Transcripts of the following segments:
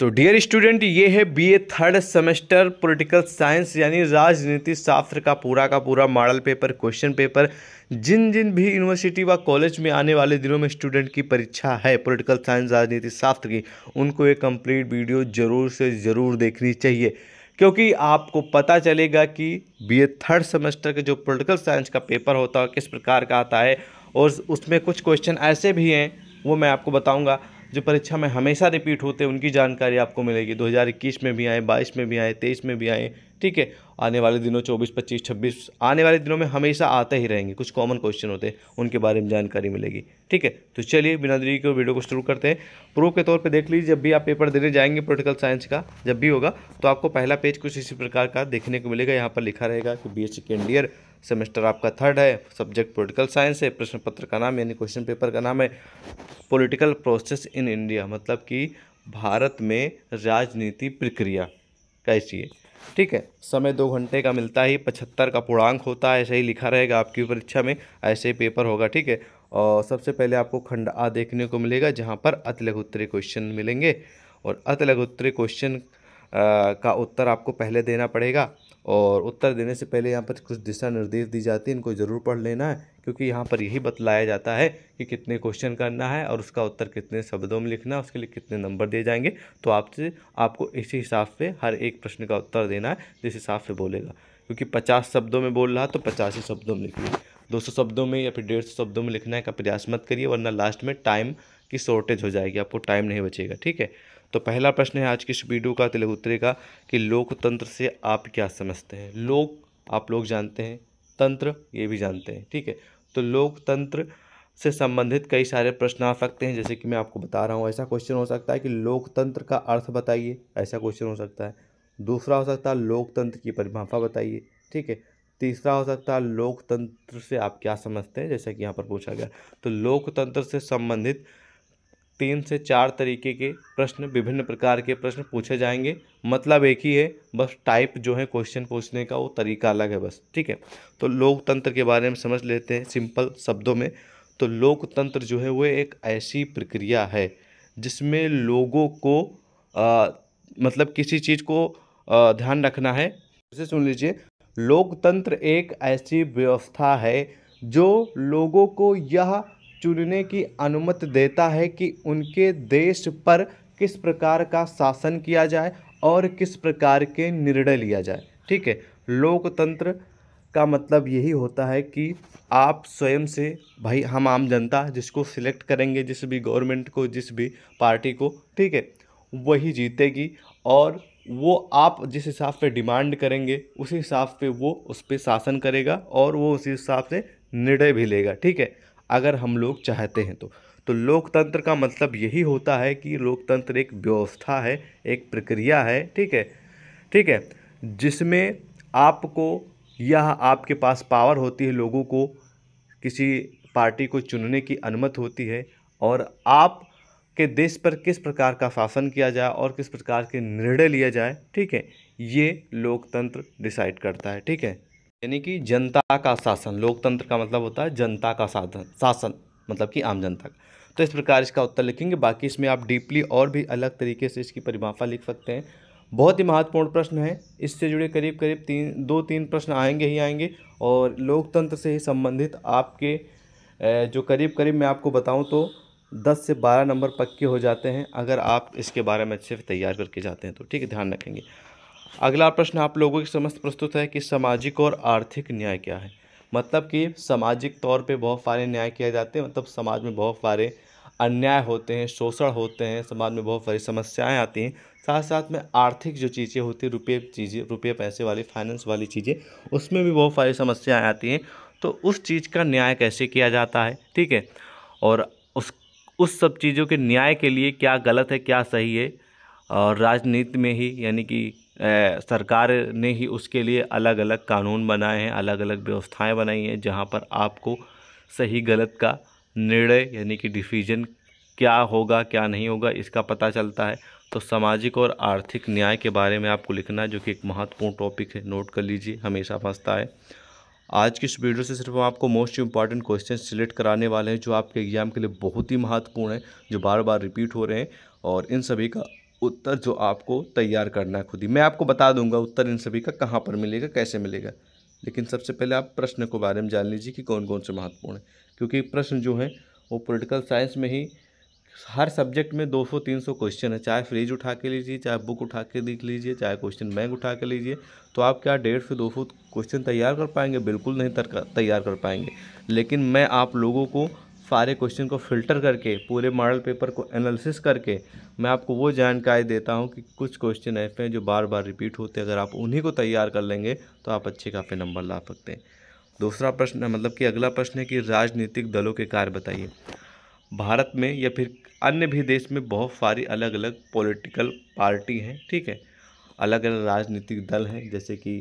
तो dear student ये है BA third semester political science यानी राजनीति शास्त्र का पूरा का पूरा मॉडल पेपर क्वेश्चन पेपर जिन जिन भी यूनिवर्सिटी व कॉलेज में आने वाले दिनों में स्टूडेंट की परीक्षा है पॉलिटिकल साइंस राजनीति शास्त्र की उनको ये कंप्लीट वीडियो ज़रूर से ज़रूर देखनी चाहिए क्योंकि आपको पता चलेगा कि बी थर्ड सेमेस्टर के जो पोलिटिकल साइंस का पेपर होता है किस प्रकार का आता है और उसमें कुछ क्वेश्चन ऐसे भी हैं वो मैं आपको बताऊँगा जो परीक्षा में हमेशा रिपीट होते हैं उनकी जानकारी आपको मिलेगी दो हज़ार इक्कीस में भी आए बाईस में भी आए तेईस में भी आए ठीक है आने वाले दिनों 24, 25, 26 आने वाले दिनों में हमेशा आते ही रहेंगे कुछ कॉमन क्वेश्चन होते हैं उनके बारे में जानकारी मिलेगी ठीक है तो चलिए बिना देरी के वीडियो को शुरू करते हैं प्रूफ के तौर पे देख लीजिए जब भी आप पेपर देने जाएंगे पोलिटिकल साइंस का जब भी होगा तो आपको पहला पेज कुछ इसी प्रकार का देखने को मिलेगा यहाँ पर लिखा रहेगा कि बी सेकेंड ईयर सेमेस्टर आपका थर्ड है सब्जेक्ट पोलिटिकल साइंस है प्रश्न पत्र का नाम यानी क्वेश्चन पेपर का नाम है पोलिटिकल प्रोसेस इन इंडिया मतलब कि भारत में राजनीति प्रक्रिया कैसी है ठीक है समय दो घंटे का मिलता है पचहत्तर का पूर्णांक होता है ऐसे ही लिखा रहेगा आपकी परीक्षा में ऐसे ही पेपर होगा ठीक है और सबसे पहले आपको खंड आ देखने को मिलेगा जहाँ पर अतलघुत्तरी क्वेश्चन मिलेंगे और अतलघुत्तरी क्वेश्चन का उत्तर आपको पहले देना पड़ेगा और उत्तर देने से पहले यहाँ पर कुछ दिशा निर्देश दी जाती है इनको ज़रूर पढ़ लेना है क्योंकि यहाँ पर यही बतलाया जाता है कि कितने क्वेश्चन करना है और उसका उत्तर कितने शब्दों में लिखना है उसके लिए कितने नंबर दिए जाएंगे तो आपसे आपको इसी हिसाब से हर एक प्रश्न का उत्तर देना है जिस हिसाब से बोलेगा क्योंकि पचास शब्दों में बोल रहा तो पचास ही शब्दों में लिखिए दो सौ शब्दों में या फिर डेढ़ सौ शब्दों में लिखना है का प्रयास मत करिए वरना लास्ट में टाइम की शॉर्टेज हो जाएगी आपको टाइम नहीं बचेगा ठीक है तो पहला प्रश्न है आज के इस वीडियो का तिलक उत्तरे का कि लोकतंत्र से आप क्या समझते हैं लोक आप लोग जानते हैं तंत्र ये भी जानते हैं ठीक है तो लोकतंत्र से संबंधित कई सारे प्रश्न आ सकते हैं जैसे कि मैं आपको बता रहा हूँ ऐसा क्वेश्चन हो सकता है कि लोकतंत्र का अर्थ बताइए ऐसा क्वेश्चन हो सकता है दूसरा हो सकता है लोकतंत्र की परिभाषा बताइए ठीक है तीसरा हो सकता है लोकतंत्र से आप क्या समझते हैं जैसा कि यहाँ पर पूछा गया तो लोकतंत्र से संबंधित तीन से चार तरीके के प्रश्न विभिन्न प्रकार के प्रश्न पूछे जाएंगे मतलब एक ही है बस टाइप जो है क्वेश्चन पूछने का वो तरीका अलग है बस ठीक है तो लोकतंत्र के बारे में समझ लेते हैं सिंपल शब्दों में तो लोकतंत्र जो है वो एक ऐसी प्रक्रिया है जिसमें लोगों को आ, मतलब किसी चीज़ को आ, ध्यान रखना है जैसे सुन लीजिए लोकतंत्र एक ऐसी व्यवस्था है जो लोगों को यह चुनने की अनुमति देता है कि उनके देश पर किस प्रकार का शासन किया जाए और किस प्रकार के निर्णय लिया जाए ठीक है लोकतंत्र का मतलब यही होता है कि आप स्वयं से भाई हम आम जनता जिसको सिलेक्ट करेंगे जिस भी गवर्नमेंट को जिस भी पार्टी को ठीक है वही जीतेगी और वो आप जिस हिसाब से डिमांड करेंगे उसी हिसाब से वो उस पर शासन करेगा और वो उसी हिसाब से निर्णय भी लेगा ठीक है अगर हम लोग चाहते हैं तो तो लोकतंत्र का मतलब यही होता है कि लोकतंत्र एक व्यवस्था है एक प्रक्रिया है ठीक है ठीक है जिसमें आपको यह आपके पास पावर होती है लोगों को किसी पार्टी को चुनने की अनुमति होती है और आप के देश पर किस प्रकार का शासन किया जाए और किस प्रकार के निर्णय लिया जाए ठीक है ये लोकतंत्र डिसाइड करता है ठीक है यानी कि जनता का शासन लोकतंत्र का मतलब होता है जनता का साधन शासन मतलब कि आम जनता का तो इस प्रकार इसका उत्तर लिखेंगे बाकी इसमें आप डीपली और भी अलग तरीके से इसकी परिभाषा लिख सकते हैं बहुत ही महत्वपूर्ण प्रश्न है इससे जुड़े करीब करीब तीन दो तीन प्रश्न आएंगे ही आएंगे और लोकतंत्र से ही संबंधित आपके जो करीब करीब मैं आपको बताऊं तो 10 से 12 नंबर पक्के हो जाते हैं अगर आप इसके बारे में अच्छे से तैयार करके जाते हैं तो ठीक है ध्यान रखेंगे अगला प्रश्न आप लोगों के समस्त प्रस्तुत है कि सामाजिक और आर्थिक न्याय क्या है मतलब कि सामाजिक तौर पे बहुत सारे न्याय किए जाते हैं मतलब समाज में बहुत सारे अन्याय होते हैं शोषण होते हैं समाज में बहुत सारी समस्याएं आती हैं साथ साथ में आर्थिक जो चीज़ें होती हैं रुपये चीज़ें रुपये पैसे वाली फाइनेंस वाली चीज़ें उसमें भी बहुत सारी समस्याएँ आती हैं तो उस चीज़ का न्याय कैसे किया जाता है ठीक है और उस उस सब चीज़ों के न्याय के लिए क्या गलत है क्या सही है और राजनीति में ही यानी कि सरकार ने ही उसके लिए अलग अलग कानून बनाए हैं अलग अलग व्यवस्थाएं बनाई हैं जहां पर आपको सही गलत का निर्णय यानी कि डिसीजन क्या होगा क्या नहीं होगा इसका पता चलता है तो सामाजिक और आर्थिक न्याय के बारे में आपको लिखना जो कि एक महत्वपूर्ण टॉपिक है नोट कर लीजिए हमेशा फंसता है आज की इस वीडियो से सिर्फ हम आपको मोस्ट इंपॉर्टेंट क्वेश्चन सिलेक्ट कराने वाले हैं जो आपके एग्ज़ाम के लिए बहुत ही महत्वपूर्ण है जो बार बार रिपीट हो रहे हैं और इन सभी का उत्तर जो आपको तैयार करना है खुद ही मैं आपको बता दूंगा उत्तर इन सभी का कहाँ पर मिलेगा कैसे मिलेगा लेकिन सबसे पहले आप प्रश्न के बारे में जान लीजिए कि कौन कौन से महत्वपूर्ण है क्योंकि प्रश्न जो है वो पॉलिटिकल साइंस में ही हर सब्जेक्ट में 200-300 क्वेश्चन है चाहे फ्रीज उठा के लीजिए चाहे बुक उठा के देख लीजिए चाहे क्वेश्चन बैंक उठा के लीजिए तो आप क्या डेढ़ से दो क्वेश्चन तैयार कर पाएंगे बिल्कुल नहीं तैयार कर पाएंगे लेकिन मैं आप लोगों को सारे क्वेश्चन को फिल्टर करके पूरे मॉडल पेपर को एनालिसिस करके मैं आपको वो जानकारी देता हूँ कि कुछ क्वेश्चन ऐसे हैं जो बार बार रिपीट होते हैं अगर आप उन्हीं को तैयार कर लेंगे तो आप अच्छे काफ़ी नंबर ला सकते हैं दूसरा प्रश्न मतलब कि अगला प्रश्न है कि राजनीतिक दलों के कार्य बताइए भारत में या फिर अन्य भी देश में बहुत सारी अलग अलग पॉलिटिकल पार्टी हैं ठीक है अलग अलग राजनीतिक दल हैं जैसे कि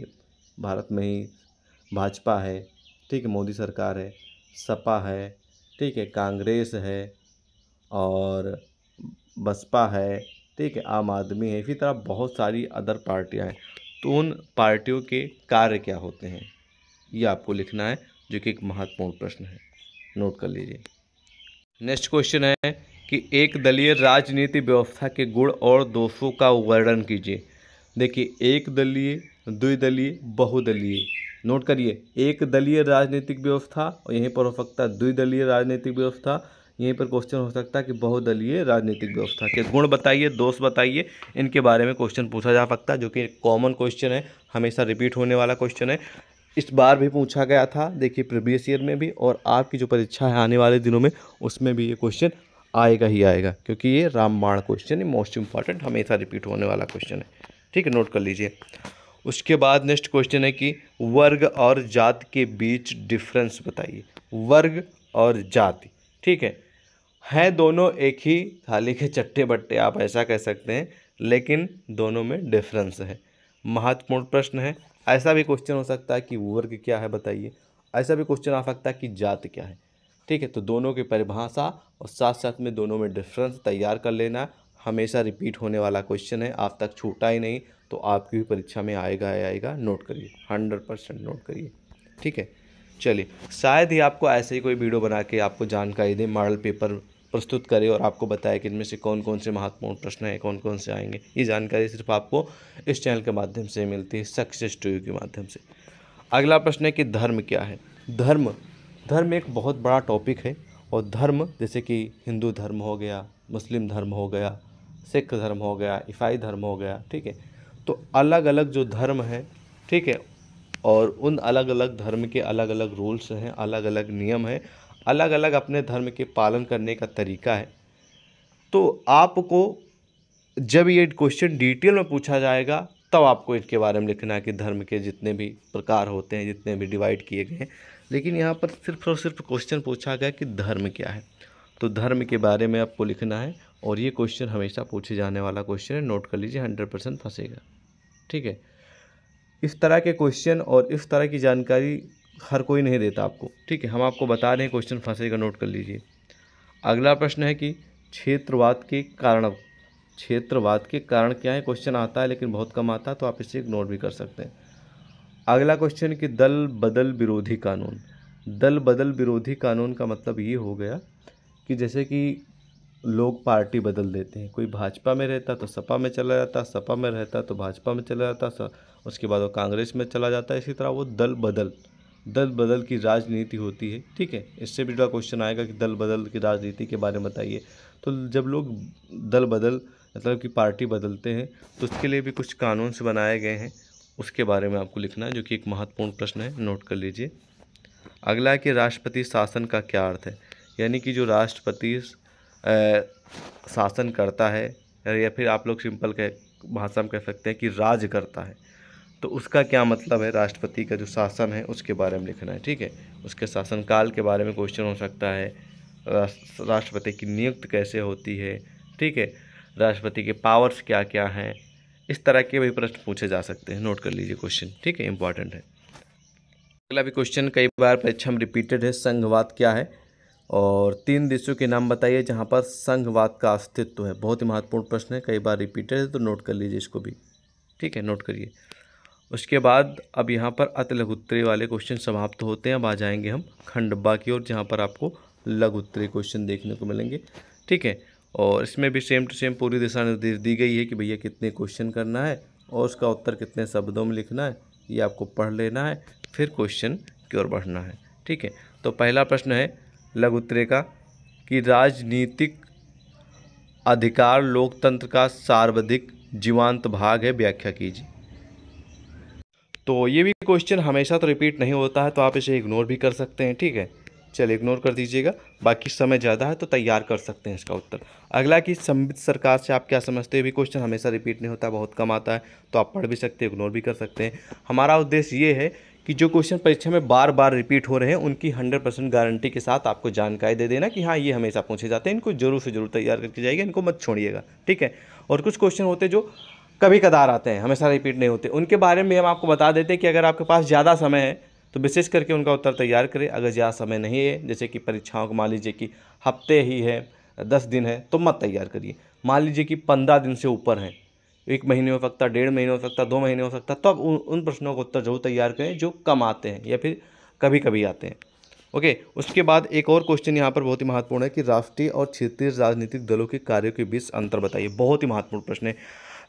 भारत में ही भाजपा है ठीक है मोदी सरकार है सपा है ठीक है कांग्रेस है और बसपा है ठीक है आम आदमी है इसी तरह बहुत सारी अदर पार्टियां हैं तो उन पार्टियों के कार्य क्या होते हैं ये आपको लिखना है जो कि एक महत्वपूर्ण प्रश्न है नोट कर लीजिए नेक्स्ट क्वेश्चन है कि एक दलीय राजनीति व्यवस्था के गुण और दोषों का वर्णन कीजिए देखिए एक दलीय द्विदलीय बहुदलीय नोट करिए एक दलीय राजनीतिक व्यवस्था और यहीं पर हो सकता है द्विदलीय राजनीतिक व्यवस्था यहीं पर क्वेश्चन हो सकता है कि बहुदलीय राजनीतिक व्यवस्था के गुण बताइए दोष बताइए इनके बारे में क्वेश्चन पूछा जा सकता है जो कि कॉमन क्वेश्चन है हमेशा रिपीट होने वाला क्वेश्चन है इस बार भी पूछा गया था देखिए प्रीवियस ईयर में भी और आपकी जो परीक्षा है आने वाले दिनों में उसमें भी ये क्वेश्चन आएगा ही आएगा क्योंकि ये रामबाण क्वेश्चन है मोस्ट इम्पॉर्टेंट हमेशा रिपीट होने वाला क्वेश्चन है ठीक है नोट कर लीजिए उसके बाद नेक्स्ट क्वेश्चन है कि वर्ग और जात के बीच डिफरेंस बताइए वर्ग और जाति ठीक है हैं दोनों एक ही थाली के चट्टे बट्टे आप ऐसा कह सकते हैं लेकिन दोनों में डिफरेंस है महत्वपूर्ण प्रश्न है ऐसा भी क्वेश्चन हो सकता है कि वर्ग क्या है बताइए ऐसा भी क्वेश्चन आ सकता है कि जात क्या है ठीक है तो दोनों की परिभाषा और साथ साथ में दोनों में डिफरेंस तैयार कर लेना हमेशा रिपीट होने वाला क्वेश्चन है आप तक छूटा ही नहीं तो आपकी भी परीक्षा में आएगा आएगा नोट करिए हंड्रेड परसेंट नोट करिए ठीक है चलिए शायद ही आपको ऐसे ही कोई वीडियो बना के आपको जानकारी दे मॉडल पेपर प्रस्तुत करे और आपको बताए कि इनमें से कौन कौन से महत्वपूर्ण प्रश्न हैं कौन कौन से आएंगे ये जानकारी सिर्फ आपको इस चैनल के माध्यम से मिलती है सक्सेस टू के माध्यम से अगला प्रश्न है कि धर्म क्या है धर्म धर्म एक बहुत बड़ा टॉपिक है और धर्म जैसे कि हिंदू धर्म हो गया मुस्लिम धर्म हो गया सिख धर्म हो गया ईसाई धर्म हो गया ठीक है तो अलग अलग जो धर्म है ठीक है और उन अलग अलग धर्म के अलग अलग रूल्स हैं अलग अलग नियम हैं अलग अलग अपने धर्म के पालन करने का तरीका है तो आपको जब ये क्वेश्चन डिटेल में पूछा जाएगा तब तो आपको इसके बारे में लिखना है कि धर्म के जितने भी प्रकार होते हैं जितने भी डिवाइड किए गए हैं लेकिन यहाँ पर सिर्फ और सिर्फ क्वेश्चन पूछा गया कि धर्म क्या है तो धर्म के बारे में आपको लिखना है और ये क्वेश्चन हमेशा पूछे जाने वाला क्वेश्चन है नोट कर लीजिए हंड्रेड परसेंट फंसेगा ठीक है इस तरह के क्वेश्चन और इस तरह की जानकारी हर कोई नहीं देता आपको ठीक है हम आपको बता रहे हैं क्वेश्चन फंसेगा नोट कर लीजिए अगला प्रश्न है कि क्षेत्रवाद के कारण क्षेत्रवाद के कारण क्या है क्वेश्चन आता है लेकिन बहुत कम आता है तो आप इसे इग्नोर भी कर सकते हैं अगला क्वेश्चन कि दल बदल विरोधी कानून दल बदल विरोधी कानून का मतलब ये हो गया कि जैसे कि लोग पार्टी बदल देते हैं कोई भाजपा में रहता तो सपा में चला जाता सपा में रहता तो भाजपा में चला जाता उसके बाद वो कांग्रेस में चला जाता है इसी तरह वो दल बदल दल बदल की राजनीति होती है ठीक है इससे भी जुड़ा क्वेश्चन आएगा कि दल बदल की राजनीति के बारे में बताइए तो जब लोग दल बदल मतलब कि पार्टी बदलते हैं तो उसके लिए भी कुछ कानून से बनाए गए हैं उसके बारे में आपको लिखना है जो कि एक महत्वपूर्ण प्रश्न है नोट कर लीजिए अगला है कि राष्ट्रपति शासन का क्या अर्थ है यानी कि जो राष्ट्रपति शासन करता है या फिर आप लोग सिंपल कह भाषा में कह सकते हैं कि राज करता है तो उसका क्या मतलब है राष्ट्रपति का जो शासन है उसके बारे में लिखना है ठीक है उसके शासनकाल के बारे में क्वेश्चन हो सकता है राष्ट्रपति की नियुक्त कैसे होती है ठीक है राष्ट्रपति के पावर्स क्या क्या हैं इस तरह के भी प्रश्न पूछे जा सकते हैं नोट कर लीजिए क्वेश्चन ठीक है इंपॉर्टेंट है अगला भी क्वेश्चन कई बार परीक्षा में रिपीटेड है संघवाद क्या है और तीन देशों के नाम बताइए जहाँ पर संघवाद का अस्तित्व है बहुत ही महत्वपूर्ण प्रश्न है कई बार रिपीटेड है तो नोट कर लीजिए इसको भी ठीक है नोट करिए उसके बाद अब यहाँ पर अति लघुत्तरी वाले क्वेश्चन समाप्त होते हैं अब आ जाएंगे हम खंडब्बा की ओर जहाँ पर आपको लघुत्तरी क्वेश्चन देखने को मिलेंगे ठीक है और इसमें भी सेम टू सेम पूरी दिशा निर्देश दी गई है कि भैया कितने क्वेश्चन करना है और उसका उत्तर कितने शब्दों में लिखना है ये आपको पढ़ लेना है फिर क्वेश्चन की ओर बढ़ना है ठीक है तो पहला प्रश्न है लघु का कि राजनीतिक अधिकार लोकतंत्र का सार्वधिक जीवांत भाग है व्याख्या कीजिए तो ये भी क्वेश्चन हमेशा तो रिपीट नहीं होता है तो आप इसे इग्नोर भी कर सकते हैं ठीक है चलिए इग्नोर कर दीजिएगा बाकी समय ज़्यादा है तो तैयार कर सकते हैं इसका उत्तर अगला कि संबित सरकार से आप क्या समझते हैं भी क्वेश्चन हमेशा रिपीट नहीं होता बहुत कम आता है तो आप पढ़ भी सकते हैं इग्नोर भी कर सकते हैं हमारा उद्देश्य ये है कि जो क्वेश्चन परीक्षा में बार बार रिपीट हो रहे हैं उनकी हंड्रेड परसेंट गारंटी के साथ आपको जानकारी दे देना कि हाँ ये हमेशा पूछे जाते हैं इनको जरूर से जरूर तैयार करके जाइए इनको मत छोड़िएगा ठीक है और कुछ क्वेश्चन होते जो कभी कदार आते हैं हमेशा रिपीट नहीं होते उनके बारे में हम आपको बता देते हैं कि अगर आपके पास ज़्यादा समय है तो विशेष करके उनका उत्तर तैयार करें अगर ज़्यादा समय नहीं है जैसे कि परीक्षाओं को मान लीजिए कि हफ्ते ही है दस दिन है तो मत तैयार करिए मान लीजिए कि पंद्रह दिन से ऊपर हैं एक महीने हो सकता डेढ़ महीने हो सकता दो महीने हो सकता तो आप उन उन प्रश्नों का उत्तर जरूर तैयार करें जो कम आते हैं या फिर कभी कभी आते हैं ओके उसके बाद एक और क्वेश्चन यहाँ पर बहुत ही महत्वपूर्ण है कि राष्ट्रीय और क्षेत्रीय राजनीतिक दलों के कार्यों के बीच अंतर बताइए बहुत ही महत्वपूर्ण प्रश्न है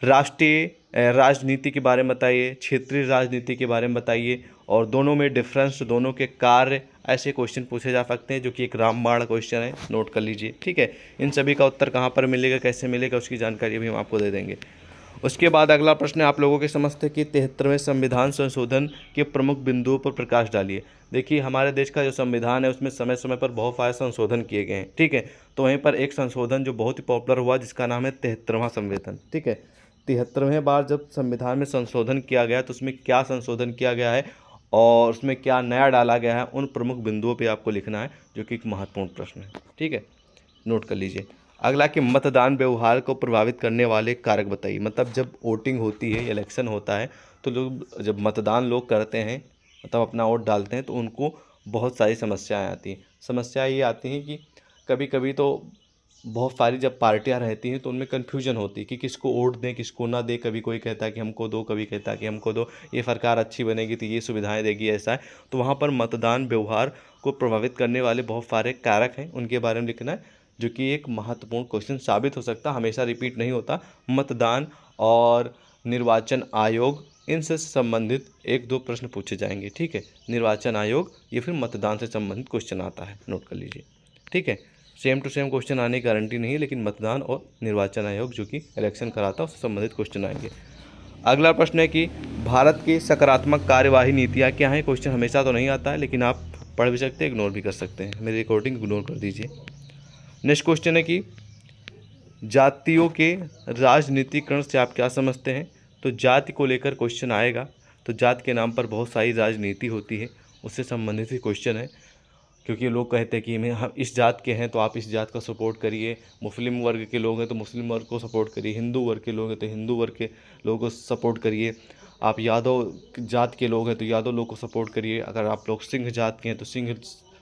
राष्ट्रीय राजनीति के बारे में बताइए क्षेत्रीय राजनीति के बारे में बताइए और दोनों में डिफरेंस दोनों के कार्य ऐसे क्वेश्चन पूछे जा सकते हैं जो कि एक रामबाण क्वेश्चन है नोट कर लीजिए ठीक है इन सभी का उत्तर कहाँ पर मिलेगा कैसे मिलेगा उसकी जानकारी भी हम आपको दे देंगे उसके बाद अगला प्रश्न आप लोगों के समझते कि तिहत्तरवें संविधान संशोधन के प्रमुख बिंदुओं पर प्रकाश डालिए देखिए हमारे देश का जो संविधान है उसमें समय समय पर बहुत सारे संशोधन किए गए हैं ठीक है तो वहीं पर एक संशोधन जो बहुत ही पॉपुलर हुआ जिसका नाम है तिहत्तरवां संविधान ठीक है तिहत्तरवें बार जब संविधान में संशोधन किया गया तो उसमें क्या संशोधन किया गया है और उसमें क्या नया डाला गया है उन प्रमुख बिंदुओं पर आपको लिखना है जो कि एक महत्वपूर्ण प्रश्न है ठीक है नोट कर लीजिए अगला कि मतदान व्यवहार को प्रभावित करने वाले कारक बताइए मतलब जब वोटिंग होती है इलेक्शन होता है तो लोग जब मतदान लोग करते हैं मतलब अपना वोट डालते हैं तो उनको बहुत सारी समस्याएं आती हैं समस्याएं ये आती हैं कि कभी कभी तो बहुत सारी जब पार्टियां रहती हैं तो उनमें कन्फ्यूजन होती है कि किसको वोट दें किसको ना दें कभी कोई कहता है कि हमको दो कभी कहता है कि हमको दो ये सरकार अच्छी बनेगी तो ये सुविधाएं देगी ऐसा है तो वहाँ पर मतदान व्यवहार को प्रभावित करने वाले बहुत सारे कारक हैं उनके बारे में लिखना है जो कि एक महत्वपूर्ण क्वेश्चन साबित हो सकता हमेशा रिपीट नहीं होता मतदान और निर्वाचन आयोग इनसे संबंधित एक दो प्रश्न पूछे जाएंगे ठीक है निर्वाचन आयोग ये फिर मतदान से संबंधित क्वेश्चन आता है नोट कर लीजिए ठीक है सेम टू सेम क्वेश्चन आने की गारंटी नहीं है लेकिन मतदान और निर्वाचन आयोग जो कि इलेक्शन कराता है उससे संबंधित क्वेश्चन आएंगे अगला प्रश्न है कि भारत की सकारात्मक कार्यवाही नीतियाँ क्या हैं क्वेश्चन हमेशा तो नहीं आता है लेकिन आप पढ़ भी सकते हैं इग्नोर भी कर सकते हैं मेरी रिकॉर्डिंग इग्नोर कर दीजिए नेक्स्ट क्वेश्चन है कि जातियों के राजनीतिकरण से आप क्या समझते हैं तो जाति को लेकर क्वेश्चन आएगा तो जात के नाम पर बहुत सारी राजनीति होती है उससे संबंधित ही क्वेश्चन है क्योंकि लोग कहते हैं कि हम इस जात के हैं तो आप इस जात का सपोर्ट करिए मुस्लिम वर्ग के लोग हैं तो मुस्लिम वर्ग को सपोर्ट करिए हिंदू वर्ग के लोग हैं तो हिंदू वर्ग के लोगों को सपोर्ट करिए आप यादव जात के लोग हैं तो यादव लोग को सपोर्ट करिए अगर आप लोग सिंह जात के हैं तो सिंह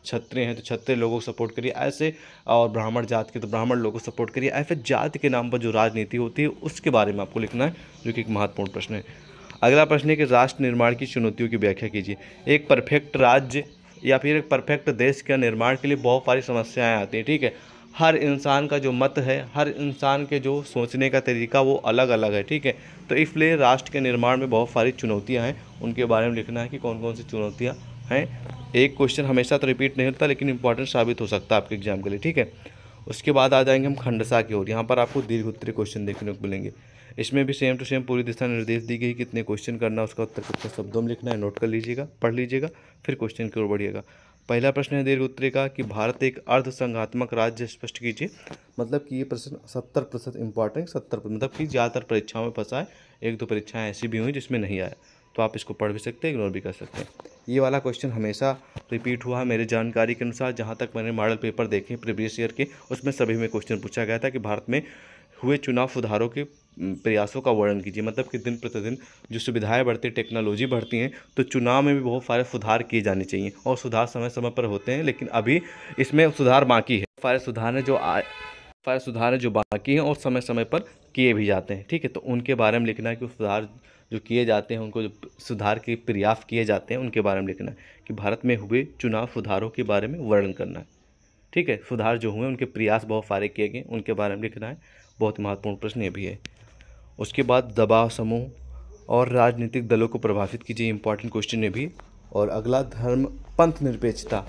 क्षत्रिय हैं तो क्षत्रिय लोगों को सपोर्ट करिए ऐसे और ब्राह्मण जात के तो ब्राह्मण लोगों को सपोर्ट करिए ऐसे जात के नाम पर जो राजनीति होती है उसके बारे में आपको लिखना है जो कि एक महत्वपूर्ण प्रश्न है अगला प्रश्न है कि राष्ट्र निर्माण की चुनौतियों की व्याख्या कीजिए एक परफेक्ट राज्य या फिर एक परफेक्ट देश के निर्माण के लिए बहुत सारी समस्याएँ आती हैं ठीक है हर इंसान का जो मत है हर इंसान के जो सोचने का तरीका वो अलग अलग है ठीक है तो इसलिए राष्ट्र के निर्माण में बहुत सारी चुनौतियाँ हैं उनके बारे में लिखना है कि कौन कौन सी चुनौतियाँ है एक क्वेश्चन हमेशा तो रिपीट नहीं होता लेकिन इंपॉर्टेंट साबित हो सकता है आपके एग्जाम के लिए ठीक है उसके बाद आ जाएंगे हम खंडसा की ओर यहाँ पर आपको दीर्घ उत्तरी क्वेश्चन देखने को मिलेंगे इसमें भी सेम टू सेम पूरी दिशा निर्देश दी गई कितने क्वेश्चन करना उसका उत्तर कितने शब्दों में लिखना है नोट कर लीजिएगा पढ़ लीजिएगा फिर क्वेश्चन की ओर बढ़िएगा पहला प्रश्न है दीर्घ उत्तरी का कि भारत एक अर्धसंघात्मक राज्य स्पष्ट कीजिए मतलब कि ये प्रश्न सत्तर प्रतिशत इंपॉर्टेंट सत्तर मतलब कि ज़्यादातर परीक्षाओं में फंसा है एक दो परीक्षाएँ ऐसी भी हुई जिसमें नहीं आया तो आप इसको पढ़ भी सकते हैं इग्नोर भी कर सकते हैं ये वाला क्वेश्चन हमेशा रिपीट हुआ है मेरे जानकारी के अनुसार जहाँ तक मैंने मॉडल पेपर देखे प्रीवियस ईयर के उसमें सभी में क्वेश्चन पूछा गया था कि भारत में हुए चुनाव सुधारों के प्रयासों का वर्णन कीजिए मतलब कि दिन प्रतिदिन जो सुविधाएं बढ़ती टेक्नोलॉजी बढ़ती हैं तो चुनाव में भी बहुत सारे सुधार किए जाने चाहिए और सुधार समय समय पर होते हैं लेकिन अभी इसमें सुधार बाकी है सारे सुधार जो आए सारे सुधार जो बाकी हैं और समय समय पर किए भी जाते हैं ठीक है तो उनके बारे में लिखना है कि सुधार जो किए जाते हैं उनको जो सुधार के प्रयास किए जाते हैं उनके बारे में लिखना है कि भारत में हुए चुनाव सुधारों के बारे में वर्णन करना है ठीक है सुधार जो हुए उनके प्रयास बहुत सारे किए गए उनके बारे में लिखना है बहुत महत्वपूर्ण प्रश्न ये भी है उसके बाद दबाव समूह और राजनीतिक दलों को प्रभावित कीजिए इंपॉर्टेंट क्वेश्चन ये भी और अगला धर्म पंथ निरपेक्षता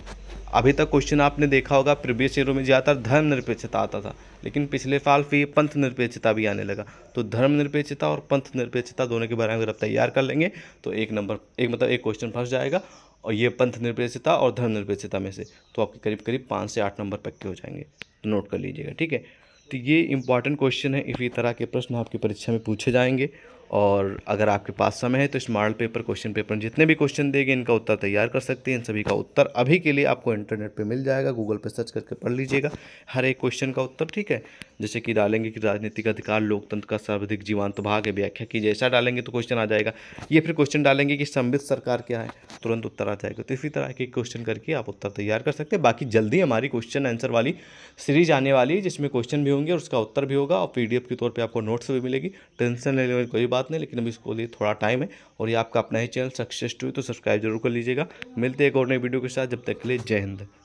अभी तक क्वेश्चन आपने देखा होगा प्रीवियस ईयरों में ज़्यादातर धर्म निरपेक्षता आता था लेकिन पिछले साल फिर ये पंथ निरपेक्षता भी आने लगा तो धर्म निरपेक्षता और पंथ निरपेक्षता दोनों के बारे में अगर आप तैयार कर लेंगे तो एक नंबर एक मतलब एक क्वेश्चन फंस जाएगा और ये पंथ निरपेक्षता और धर्म निरपेक्षता में से तो आपके करीब करीब पाँच से आठ नंबर पक्के हो जाएंगे तो नोट कर लीजिएगा ठीक है तो ये इंपॉर्टेंट क्वेश्चन है इसी तरह के प्रश्न आपकी परीक्षा में पूछे जाएंगे और अगर आपके पास समय है तो इस मॉडल पेपर क्वेश्चन पेपर जितने भी क्वेश्चन देंगे इनका उत्तर तैयार कर सकते हैं इन सभी का उत्तर अभी के लिए आपको इंटरनेट पे मिल जाएगा गूगल पे सर्च करके पढ़ लीजिएगा हर एक क्वेश्चन का उत्तर ठीक है जैसे कि डालेंगे कि राजनीतिक अधिकार लोकतंत्र का सर्वाधिक जीवंत भाग है व्याख्या की जैसा डालेंगे तो क्वेश्चन आ जाएगा ये फिर क्वेश्चन डालेंगे कि संबित सरकार क्या है तुरंत उत्तर आ जाएगा तो इसी तरह के क्वेश्चन करके आप उत्तर तैयार कर सकते हैं बाकी जल्दी हमारी क्वेश्चन आंसर वाली सीरीज आने वाली है जिसमें क्वेश्चन भी होंगे और उसका उत्तर भी होगा और पी के तौर पर आपको नोट्स भी मिलेगी टेंशन लेने वाली कोई बात नहीं लेकिन अभी इसको लिए थोड़ा टाइम है और ये आपका अपना ही चैनल सक्सेस टू तो सब्सक्राइब जरूर कर लीजिएगा मिलते हैं एक और नई वीडियो के साथ जब तक के लिए जय हिंद